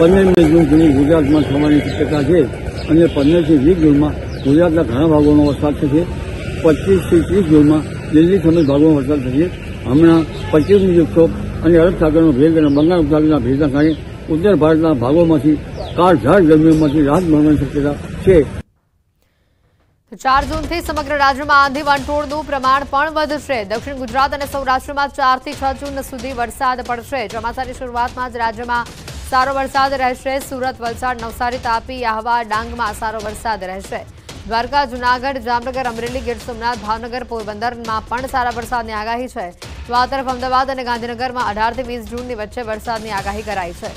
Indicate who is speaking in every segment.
Speaker 1: પંદરમી જૂન ગુજરાતમાં થવાની શક્યતા છે અને પંદરથી વીસ જૂનમાં ગુજરાતના ઘણા ભાગોનો વરસાદ થશે પચીસથી ત્રીસ જૂનમાં દિલ્હી સમેત ભાગોમાં વરસાદ થશે હમણાં પચીસમી જુસ્તો અને અરબ સાગરનો અને બંગાળ ઉપસાગરના ભેગના કારણે ઉત્તર ભારતના ભાગોમાંથી કાળઝાળ ગરમીમાંથી રાહત મળવાની શક્યતા છે
Speaker 2: ચાર જૂનથી સમગ્ર રાજ્યમાં આંધી વંટોળનું પ્રમાણ પણ વધશે દક્ષિણ ગુજરાત અને સૌરાષ્ટ્રમાં ચારથી છ જૂન સુધી વરસાદ પડશે ચોમાસાની શરૂઆતમાં જ રાજ્યમાં સારો વરસાદ રહેશે સુરત વલસાડ નવસારી તાપી આહવા ડાંગમાં સારો વરસાદ રહેશે દ્વારકા જૂનાગઢ જામનગર અમરેલી ગીર સોમનાથ ભાવનગર પોરબંદરમાં પણ સારા વરસાદની આગાહી છે તો આ તરફ અમદાવાદ અને ગાંધીનગરમાં અઢારથી વીસ જૂનની વચ્ચે વરસાદની આગાહી કરાઈ છે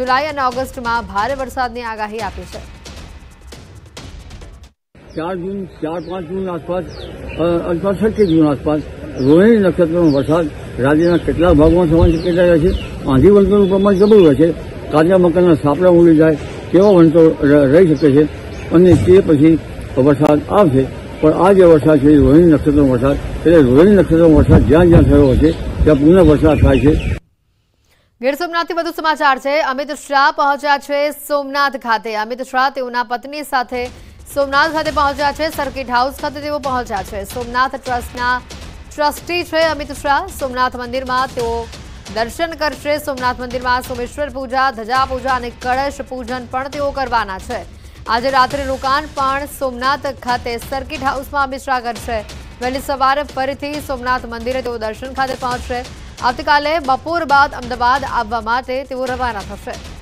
Speaker 2: જુલાઈ અને ઓગસ્ટમાં ભારે વરસાદની આગાહી આપી છે
Speaker 1: ચાર જૂન ચાર પાંચ જૂન આસપાસ અથવા છઠ્ઠી જૂન આસપાસ રોહિણી નક્ષત્રનો વરસાદ રાજ્યના કેટલા ભાગમાં થવાની શક્યતા રહેશે આંધી વળતરનું પ્રમાણ જબરું રહેશે કાચા મકાનના સાપડા ઉડી જાય તેવો વંટો રહી શકે છે અને તે પછી વરસાદ આવશે પણ આ જે વરસાદ છે એ રોહિણી નક્ષત્રનો વરસાદ એટલે રોહિણી નક્ષત્રનો વરસાદ જ્યાં જ્યાં થયો હશે ત્યાં પુનઃ વરસાદ થાય છે
Speaker 2: ગીર સોમનાથથી વધુ સમાચાર છે અમિત શાહ પહોંચ્યા છે સોમનાથ ખાતે અમિત શાહ તેઓના પત્ની સાથે સોમનાથ ખાતે પહોંચ્યા છે સર્કિટ હાઉસ ખાતે તેઓ પહોંચ્યા છે સોમનાથ ટ્રસ્ટના ટ્રસ્ટી છે અમિત શાહ સોમનાથ મંદિરમાં તેઓ દર્શન કરશે સોમનાથ મંદિરમાં સોમેશ્વર પૂજા ધજા પૂજા અને કળશ પૂજન પણ તેઓ કરવાના છે આજે રાત્રે રોકાણ પણ સોમનાથ ખાતે સર્કિટ હાઉસમાં મિશ્રા કરશે વહેલી સવારે ફરીથી સોમનાથ મંદિરે તેઓ દર્શન ખાતે પહોંચશે આવતીકાલે બપોર બાદ અમદાવાદ આવવા માટે તેઓ રવાના થશે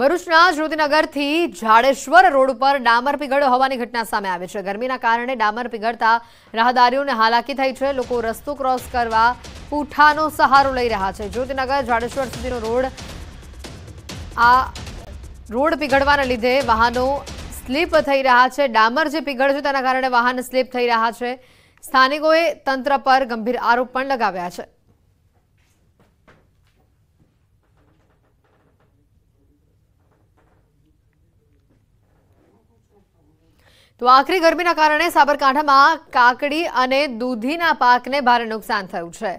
Speaker 2: ભરૂચના જ્યોતિનગરથી જાડેશ્વર રોડ ઉપર ડામર પીગળ હોવાની ઘટના સામે આવી છે ગરમીના કારણે ડામર પીગળતા રાહદારીઓને હાલાકી થઈ છે લોકો રસ્તો ક્રોસ કરવા પૂઠાનો સહારો લઈ રહ્યા છે જ્યોતિનગર જાડેશ્વર સુધીનો રોડ આ રોડ પીગળવાના લીધે વાહનો સ્લીપ થઈ રહ્યા છે ડામર જે પીગળ તેના કારણે વાહન સ્લીપ થઈ રહ્યા છે સ્થાનિકોએ તંત્ર પર ગંભીર આરોપ પણ લગાવ્યા છે તો આખરી ગરમીના કારણે સાબરકાંઠામાં કાકડી અને દૂધીના પાકને ભારે નુકસાન થયું છે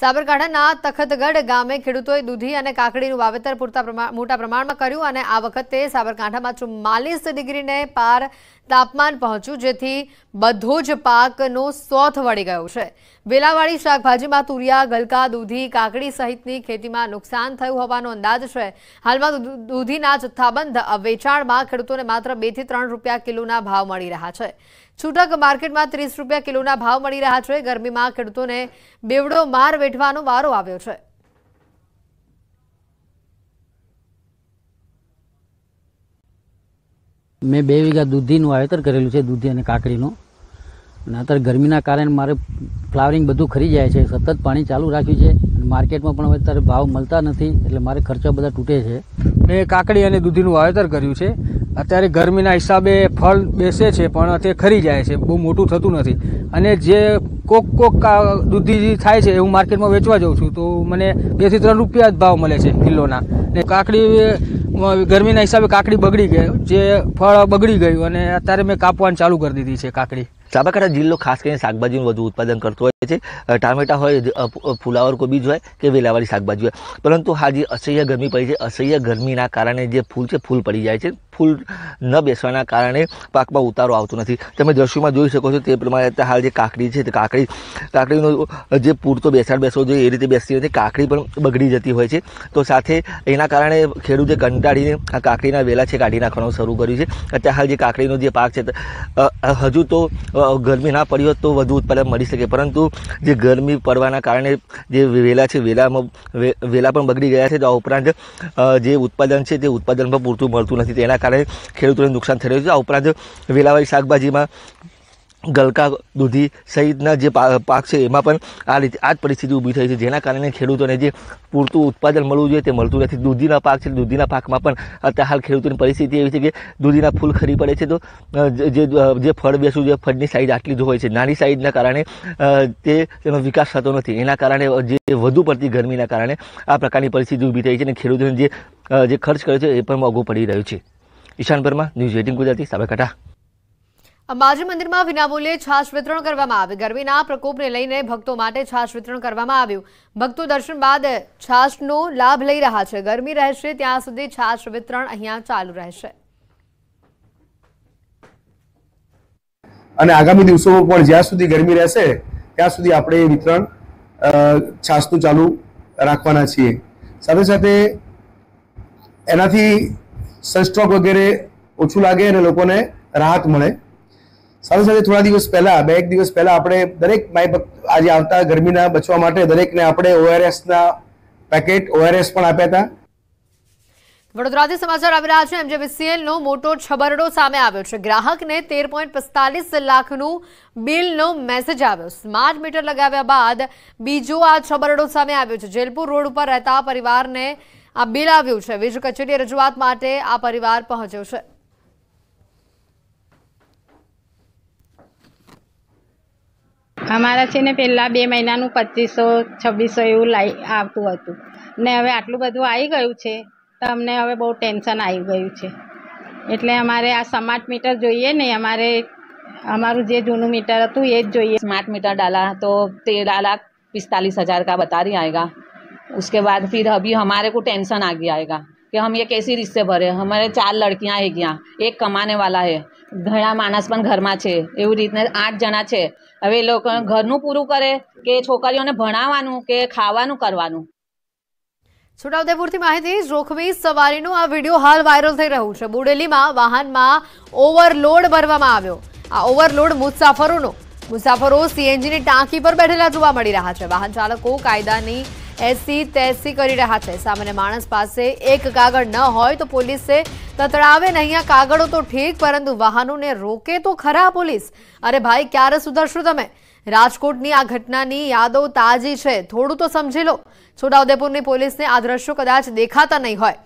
Speaker 2: સાબરકાંઠાના તખતગઢ ગામે ખેડૂતોએ દૂધી અને કાકડીનું વાવેતર પૂરતા મોટા પ્રમાણમાં કર્યું અને આ વખતે સાબરકાંઠામાં ચુમ્માલીસ ડિગ્રીને પાર તાપમાન પહોંચ્યું જેથી બધો જ પાકનો સોથ વળી ગયો છે વેલાવાળી શાકભાજીમાં તુરિયા ગલકા દૂધી કાકડી સહિતની ખેતીમાં નુકસાન થયું હોવાનો અંદાજ છે હાલમાં દૂધીના જથ્થાબંધ વેચાણમાં ખેડૂતોને માત્ર બે થી ત્રણ રૂપિયા કિલોના ભાવ મળી રહ્યા છે છૂટક માર્કેટમાં ત્રીસ રૂપિયા કિલોના ભાવ મળી રહ્યા છે ગરમીમાં ખેડૂતોને બેવડો માર વેઠવાનો વારો આવ્યો છે
Speaker 1: મેં બે વીઘા દૂધીનું વાવેતર કરેલું છે દૂધી અને કાકડીનું અને અત્યારે ગરમીના કારણે મારે ફ્લાવરિંગ બધું ખરી જાય છે સતત પાણી ચાલુ રાખ્યું છે અને માર્કેટમાં પણ હવે અત્યારે ભાવ મળતા નથી એટલે મારે ખર્ચા બધા તૂટે છે મેં કાકડી અને દૂધીનું વાવેતર કર્યું છે અત્યારે ગરમીના હિસાબે ફળ બેસે છે પણ તે ખરી જાય છે બહુ મોટું થતું નથી અને જે કોક કોક દૂધી થાય છે હું માર્કેટમાં વેચવા જાઉં છું તો મને બેથી ત્રણ રૂપિયા જ ભાવ મળે છે કિલોના ને કાકડી ગરમીના હિસાબે કાકડી બગડી ગઈ જે ફળ બગડી ગયું અને અત્યારે મેં કાપવાનું ચાલુ કરી દીધી છે કાકડી સાબરકાંઠા જિલ્લો ખાસ કરીને શાકભાજીનું વધુ ઉત્પાદન કરતો હોય છે ટામેટા હોય ફુલાવર કોબીજ હોય કે વેલાવાળી શાકભાજી હોય પરંતુ હા જે અસહ્ય ગરમી પડી છે અસહ્ય ગરમીના કારણે જે ફૂલ છે ફૂલ પડી જાય છે ફૂલ ન બેસવાના કારણે પાકમાં ઉતારો આવતો નથી તમે દ્રશ્યમાં જોઈ શકો છો તે પ્રમાણે હાલ જે કાકડી છે કાકડી કાકડીનો જે પૂરતો બેસાડ બેસવો જોઈએ એ રીતે બેસતી નથી કાકડી પણ બગડી જતી હોય છે તો સાથે એના કારણે ખેડૂતે કંટાળીને આ કાકડીના વેલા છે કાઢી નાખવાનું શરૂ કર્યું છે અત્યારે હાલ જે કાકડીનો જે પાક છે હજુ તો ગરમી ના પડી હોત તો વધુ ઉત્પાદન મળી શકે પરંતુ જે ગરમી પડવાના કારણે જે વેલા છે વેલામાં વેલા પણ બગડી ગયા છે તો આ ઉપરાંત જે ઉત્પાદન છે તે ઉત્પાદન પણ પૂરતું મળતું નથી તેના કારણે ખેડૂતોને નુકસાન થઈ રહ્યું છે આ ઉપરાંત વેલાવાળી શાકભાજીમાં ગલકા દૂધી સહિતના જે પાક છે એમાં પણ આ રીતે આ જ પરિસ્થિતિ ઊભી થઈ છે જેના કારણે ખેડૂતોને જે પૂરતું ઉત્પાદન મળવું જોઈએ તે મળતું નથી દૂધીના પાક છે દૂધીના પાકમાં પણ અત્યારે હાલ ખેડૂતોની પરિસ્થિતિ એવી છે કે દૂધીના ફૂલ ખરી પડે છે તો જે જે ફળ બેસવું જોઈએ ફળની સાઇઝ આટલી જ હોય છે નાની સાઈઝના કારણે તે તેનો વિકાસ થતો નથી એના કારણે જે વધુ પડતી ગરમીના કારણે આ પ્રકારની પરિસ્થિતિ ઊભી થઈ છે અને ખેડૂતોને જે જે ખર્ચ કર્યો છે એ પણ મોંઘો પડી રહ્યો છે ઈશાન પરમા ન્યૂઝ એટીન ગુજરાતી સાબરકાંઠા
Speaker 2: અંબાજી મંદિરમાં વિનામૂલ્યે છાશ વિતરણ કરવામાં આવ્યું ગરમીના પ્રકોપને લઈને ભક્તો માટે છાશ વિતરણ કરવામાં આવ્યું ભક્તો દર્શન બાદ છાશનો લાભ લઈ રહ્યા છે ગરમી રહેશે ત્યાં સુધી છાશ વિતરણ અહીંયા ચાલુ રહેશે
Speaker 3: અને આગામી દિવસોમાં પણ જ્યાં સુધી ગરમી રહેશે ત્યાં સુધી આપણે વિતરણ છાશનું ચાલુ રાખવાના છીએ સાથે સાથે એનાથી સનસ્ટ્રોક વગેરે ઓછું લાગે અને લોકોને રાહત મળે સાથે સાથે થોડા દિવસ પહેલા બે એક દિવસ પહેલા આપણે દરેક માય આજે આવતા ગરમીના બચવા માટે દરેકને આપણે ઓઆરએસના પેકેટ ઓઆરએસ પણ આપ્યા હતા
Speaker 2: વડોદરાથી સમાચાર આવી રહ્યા છે એમજેબીસીએલનો મોટો છબરડો સામે આવ્યો છે ગ્રાહકને તેર પોઈન્ટ પિસ્તાલીસ લાખનું બિલનો મેસેજ આવ્યો સ્માર્ટ મીટર લગાવ્યા બાદ બીજો આ છબરડો સામે આવ્યો છે જેલપુર રોડ ઉપર રહેતા પરિવારને આ બિલ આવ્યું છે વીજ કચેરી રજૂઆત માટે આ પરિવાર પહોંચ્યો છે અમારા છે ને પહેલાં બે
Speaker 3: મહિનાનું પચીસો છવ્વીસો એવું લાઈ આવતું હતું ને હવે આટલું બધું આવી ગયું છે તો અમને હવે બહુ ટેન્શન આવી ગયું છે એટલે અમારે આ સ્માર્ટ મીટર જોઈએ ને અમારે અમારું જે જૂનું મીટર હતું એ જ જોઈએ સ્માર્ટ મીટર ડાલા તો તેર લાખ પિસ્તાલીસ હજાર કા बता रही आएगा उसके બાદ फिर અભી हमारे को ટેન્શન आ गया કે હમ ये कैसी રીતસે ભરે અમારે ચાર લડકીયા હે ગયા એક કમાને વાલા હે
Speaker 2: ઘણા માણસ પણ ઘરમાં છે એવી રીતને આઠ જણા છે હવે એ લોકો ઘરનું પૂરું કરે કે છોકરીઓને ભણાવવાનું કે ખાવાનું કરવાનું છોટાઉદેપુરથી માહિતી જોખમી સવારીનો આ વિડીયો હાલ વાયરલ થઈ રહ્યો છે બુડેલીમાં વાહનમાં ઓવરલોડ ભરવામાં આવ્યો આ ઓવરલોડ મુસાફરોનો મુસાફરો સીએનજીની ટાંકી પર બેઠેલા જોવા મળી રહ્યા છે વાહન ચાલકો કાયદાની એસી તેસી કરી રહ્યા છે સામાન્ય માણસ પાસે એક કાગળ ન હોય તો પોલીસે તતડાવે ને અહીંયા કાગળો તો ઠીક પરંતુ વાહનોને રોકે તો ખરા પોલીસ અરે ભાઈ ક્યારે સુધરશો તમે રાજકોટની આ ઘટનાની યાદો તાજી છે થોડું તો સમજી લો છોટાઉદેપુરની પોલીસને આ દ્રશ્યો કદાચ દેખાતા નહીં હોય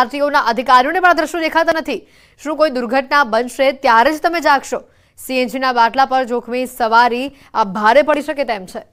Speaker 2: આરટીઓના અધિકારીઓને પણ આ દ્રશ્યો દેખાતા નથી શું કોઈ દુર્ઘટના બનશે ત્યારે જ તમે જાગશો સીએનજીના બાટલા પર જોખમી સવારી આ ભારે પડી શકે તેમ છે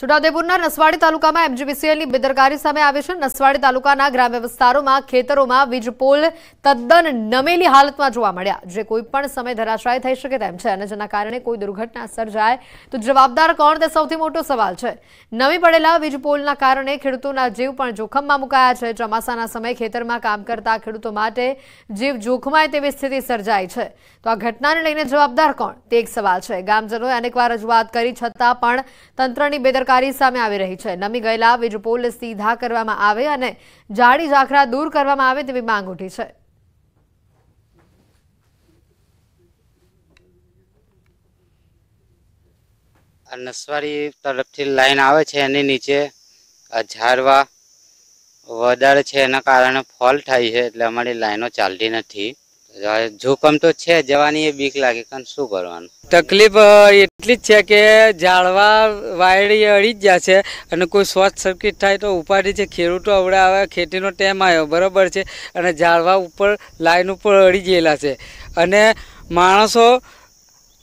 Speaker 2: છોટાઉદેપુરના નસવાડી તાલુકામાં એમજીવીસીએલની બેદરકારી સામે આવી છે નસવાડી તાલુકાના ગ્રામ્ય વિસ્તારોમાં ખેતરોમાં પોલ તદ્દન નમેલી હાલતમાં જોવા મળ્યા જે કોઈપણ સમય ધરાશાય થઈ શકે તેમ છે અને જેના કારણે કોઈ દુર્ઘટના સર્જાય તો જવાબદાર કોણ તે સૌથી મોટો સવાલ છે નમી પડેલા વીજ પોલના કારણે ખેડૂતોના જીવ પણ જોખમમાં મુકાયા છે ચોમાસાના સમય ખેતરમાં કામ કરતા ખેડૂતો માટે જીવ જોખમાય તેવી સ્થિતિ સર્જાય છે તો આ ઘટનાને લઈને જવાબદાર કોણ તે એક સવાલ છે ગામજનોએ અનેકવાર રજૂઆત કરી છતાં પણ તંત્રની બેદરકારી બેદરકારી સામે આવી રહી છે નમી ગયેલા વીજ પોલ સીધા કરવામાં આવે અને જાડી ઝાખરા દૂર કરવામાં આવે તેવી માંગ ઉઠી છે
Speaker 1: નસવાડી તરફથી લાઈન આવે છે એની નીચે ઝાડવા વધારે છે એના કારણે ફોલ થાય છે એટલે અમારી લાઈનો ચાલતી નથી જોખમ તો છે જવાની એ બીક લાગે કારણ શું કરવાનું
Speaker 3: તકલીફ એ એટલી જ છે કે ઝાડવા વાયડી અડી જ ગયા છે અને કોઈ શોર્ટ સર્કિટ થાય તો ઉપાડી છે ખેડૂતો હવે આવે ખેતીનો ટાઈમ આવ્યો બરાબર છે અને ઝાડવા ઉપર લાઈન ઉપર અડી ગયેલા છે અને માણસો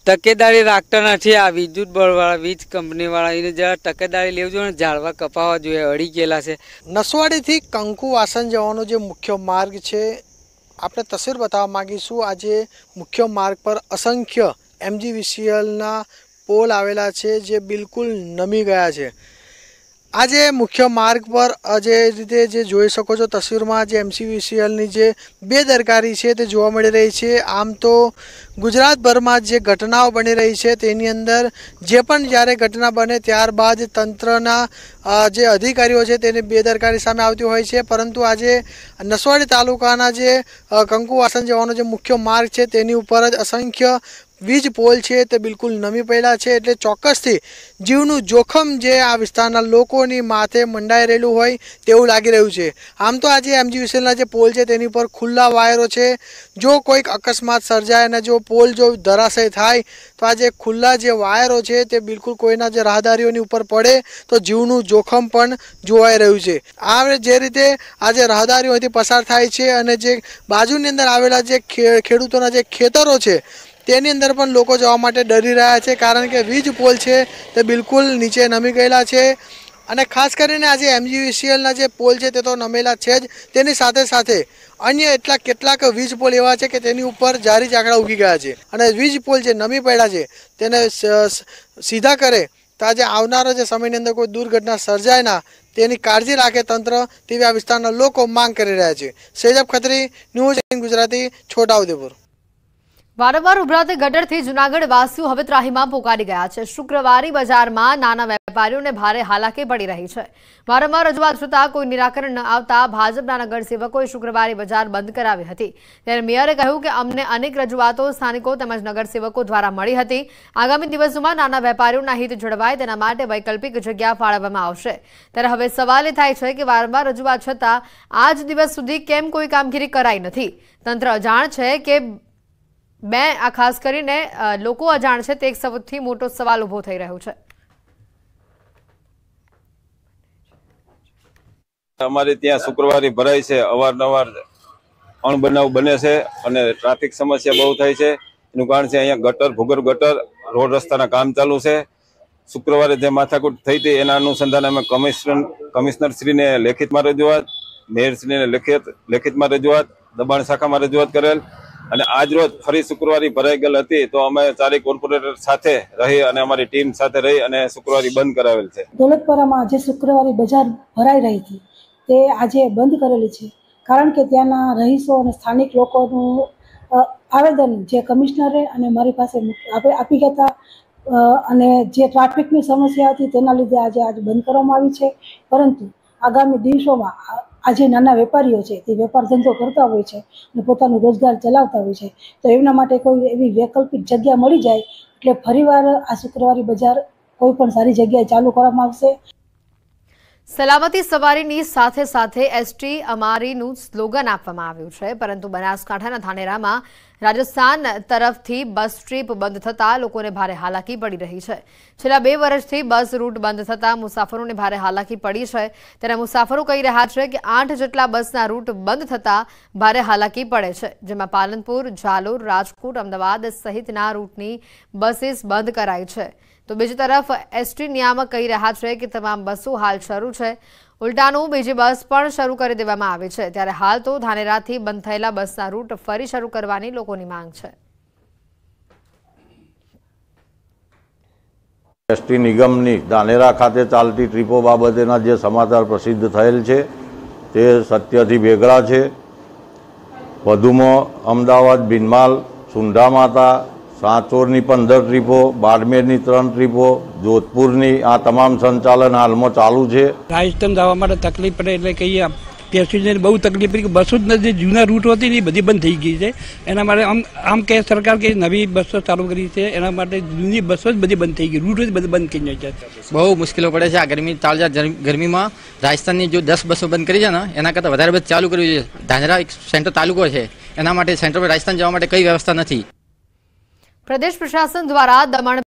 Speaker 3: તકેદારી રાખતા નથી આ વિદ્યુત બળવાળા વીજ કંપનીવાળા એને જરા તકેદારી લેવું જોઈએ અને ઝાડવા કપાવવા જોઈએ અડી ગયેલા છે નસવાડીથી કંકુ વાસણ જવાનો જે મુખ્ય માર્ગ છે આપણે તસવીર બતાવવા માગીશું આજે મુખ્ય માર્ગ પર અસંખ્ય એમજીવીસીએલના પોલ આવેલા છે જે બિલકુલ નમી ગયા છે આજે મુખ્ય માર્ગ પર જે રીતે જે જોઈ શકો છો તસવીરમાં જે એમસીવીસીએલની જે બેદરકારી છે તે જોવા મળી રહી છે આમ તો ગુજરાતભરમાં જે ઘટનાઓ બની રહી છે તેની અંદર જે પણ જ્યારે ઘટના બને ત્યારબાદ તંત્રના જે અધિકારીઓ છે તેને બેદરકારી સામે આવતી હોય છે પરંતુ આજે નસવાડી તાલુકાના જે કંકુવાસન જવાનો જે મુખ્ય માર્ગ છે તેની ઉપર જ અસંખ્ય વીજ પોલ છે તે બિલકુલ નમી પડેલા છે એટલે ચોક્કસથી જીવનું જોખમ જે આ વિસ્તારના લોકોની માથે મંડાઈ રહેલું હોય તેવું લાગી રહ્યું છે આમ તો આજે એમજી એમજીવીસીએલના જે પોલ છે તેની પર ખુલ્લા વાયરો છે જો કોઈક અકસ્માત સર્જાય અને જો પોલ જો ધરાશય થાય તો આ જે ખુલ્લા જે વાયરો છે તે બિલકુલ કોઈના જે રાહદારીઓની ઉપર પડે તો જીવનું જોખમ પણ જોવાઈ રહ્યું છે આ જે રીતે આજે રાહદારીઓથી પસાર થાય છે અને જે બાજુની અંદર આવેલા જે ખેડૂતોના જે ખેતરો છે તેની અંદર પણ લોકો જવા માટે ડરી રહ્યા છે કારણ કે વીજ પોલ છે તે બિલકુલ નીચે નમી ગયેલા છે અને ખાસ કરીને આજે એમજીવીસીએલના જે પોલ છે તે તો નમેલા છે જ તેની સાથે સાથે અન્ય એટલા કેટલાક વીજ પોલ એવા છે કે તેની ઉપર જારી ઝાકડા ઉગી ગયા છે અને વીજ પોલ જે નમી પડ્યા છે તેને સીધા કરે તો આજે આવનારા જે સમયની અંદર કોઈ દુર્ઘટના સર્જાય ના તેની કાળજી રાખે તંત્ર તેવી આ વિસ્તારના લોકો માંગ કરી રહ્યા છે સેજબ ખત્રી ન્યૂઝ ગુજરાતી છોટાઉદેપુર
Speaker 2: વારંવાર ઉભરાતી ગટરથી જૂનાગઢ વાસીઓ હવે ત્રાહીમાં પોકારી ગયા છે શુક્રવારી બજારમાં નાના વેપારીઓને ભારે હાલાકી પડી રહી છે વારંવાર રજૂઆત છતાં કોઈ નિરાકરણ ન આવતા ભાજપના નગરસેવકોએ શુક્રવારી બજાર બંધ કરાવી હતી ત્યારે મેયરે કહ્યું કે અમને અનેક રજૂઆતો સ્થાનિકો તેમજ નગરસેવકો દ્વારા મળી હતી આગામી દિવસોમાં નાના વેપારીઓના હિત જળવાય તેના માટે વૈકલ્પિક જગ્યા ફાળવવામાં આવશે ત્યારે હવે સવાલ એ થાય છે કે વારંવાર રજૂઆત છતાં આજ દિવસ સુધી કેમ કોઈ કામગીરી કરાઈ નથી તંત્ર અજાણ છે કે બે આ ખાસ કરીને લોકો અજાણ છે તે એક સૌથી મોટો સવાલ ઉભો થઈ રહ્યો છે
Speaker 3: અમારે ત્યાં શુક્રવારે ભરાય છે અવારનવાર અણબનાવ બને છે અને ટ્રાફિક સમસ્યા બહુ થાય છે એનું કારણ છે અહીંયા ગટર ભૂગર્ભ ગટર રોડ રસ્તાના કામ ચાલુ છે શુક્રવારે જે માથાકૂટ થઈ હતી એના અનુસંધાને અમે કમિશનર કમિશનરશ્રીને લેખિતમાં રજૂઆત મેયરશ્રીને લેખિત લેખિતમાં રજૂઆત દબાણ શાખામાં રજૂઆત કરેલ અને આજ રોજ ફરી શુક્રવારી ભરાઈ ગયેલ હતી તો અમે ચારેય કોર્પોરેટર સાથે રહી અને અમારી ટીમ સાથે રહી અને શુક્રવારી બંધ કરાવેલ છે દોલતપરામાં જે શુક્રવારી બજાર ભરાઈ રહી હતી તે આજે બંધ કરેલી છે કારણ કે ત્યાંના રહીશો અને સ્થાનિક લોકોનું આવેદન જે કમિશનરે અને મારી પાસે આપી ગયા અને જે ટ્રાફિકની સમસ્યા હતી તેના લીધે આજે આજ બંધ કરવામાં આવી છે પરંતુ આગામી દિવસોમાં આ જે નાના વેપારીઓ છે તે વેપાર ધંધો કરતા હોય છે અને પોતાનો રોજગાર ચલાવતા હોય છે તો એમના માટે કોઈ એવી વૈકલ્પિક જગ્યા મળી જાય એટલે ફરીવાર આ શુક્રવારી બજાર કોઈ પણ સારી જગ્યાએ
Speaker 2: ચાલુ કરવામાં આવશે સલામતી સવારીની સાથે સાથે એસટી અમારીનું સ્લોગન આપવામાં આવ્યું છે પરંતુ બનાસકાંઠાના ધાનેરામાં રાજસ્થાન તરફથી બસ ટ્રીપ બંધ થતાં લોકોને ભારે હાલાકી પડી રહી છે છેલ્લા બે વર્ષથી બસ રૂટ બંધ થતાં મુસાફરોને ભારે હાલાકી પડી છે ત્યારે મુસાફરો કહી રહ્યા છે કે આઠ જેટલા બસના રૂટ બંધ થતાં ભારે હાલાકી પડે છે જેમાં પાલનપુર ઝાલોર રાજકોટ અમદાવાદ સહિતના રૂટની બસીસ બંધ કરાઈ છે તો બીજી તરફ એસટી નિયામક કહી રહ્યા છે કે તમામ બસો હાલ શરૂ છે ઉલટાનું બીજી બસ પણ શરૂ કરી દેવામાં આવી છે ત્યારે હાલ તો ધાનેરાથી બંધ થયેલા બસના રૂટ ફરી શરૂ કરવાની લોકોની માંગ છે
Speaker 3: એસટી નિગમની ધાનેરા ખાતે ચાલતી ટ્રીપો બાબતેના જે સમાચાર પ્રસિદ્ધ થયેલ છે તે સત્યથી બેગડા છે વધુમાં અમદાવાદ બિનમાલ સુંઢા સાંચોરની પંદર ટ્રીપો બાડમેરની ત્રણ ટ્રીપો જોધપુરની આ તમામ સંચાલન હાલમાં ચાલુ છે રાજસ્થાન જવા માટે તકલીફ પડે એટલે કહીએ પેસેન્જરને બહુ તકલીફ પડી કે બસો જ નથી જૂના રૂટ હતી ને એ બધી બંધ થઈ ગઈ છે એના માટે આમ આમ કે સરકાર કે
Speaker 1: નવી બસો ચાલુ કરી છે એના માટે જૂની બસો જ બધી બંધ થઈ ગઈ રૂટ જ બધી બંધ થઈ જાય છે બહુ મુશ્કેલો પડે છે આ ગરમી ચાલુ ગરમીમાં રાજસ્થાનની જો દસ બસો બંધ કરી છે ને એના કરતાં વધારે બસ ચાલુ કરવી છે ધાંધરા એક સેન્ટર તાલુકો છે એના માટે સેન્ટર પર રાજસ્થાન જવા માટે કઈ વ્યવસ્થા નથી
Speaker 2: પ્રદેશ પ્રશાસન દ્વારા દમણ